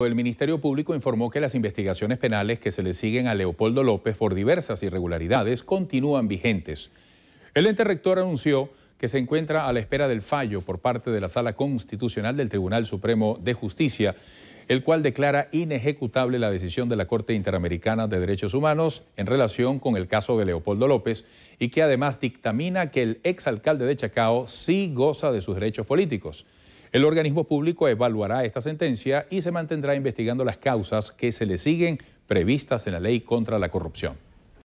El Ministerio Público informó que las investigaciones penales que se le siguen a Leopoldo López por diversas irregularidades continúan vigentes. El ente rector anunció que se encuentra a la espera del fallo por parte de la Sala Constitucional del Tribunal Supremo de Justicia, el cual declara inejecutable la decisión de la Corte Interamericana de Derechos Humanos en relación con el caso de Leopoldo López y que además dictamina que el exalcalde de Chacao sí goza de sus derechos políticos. El organismo público evaluará esta sentencia y se mantendrá investigando las causas que se le siguen previstas en la ley contra la corrupción.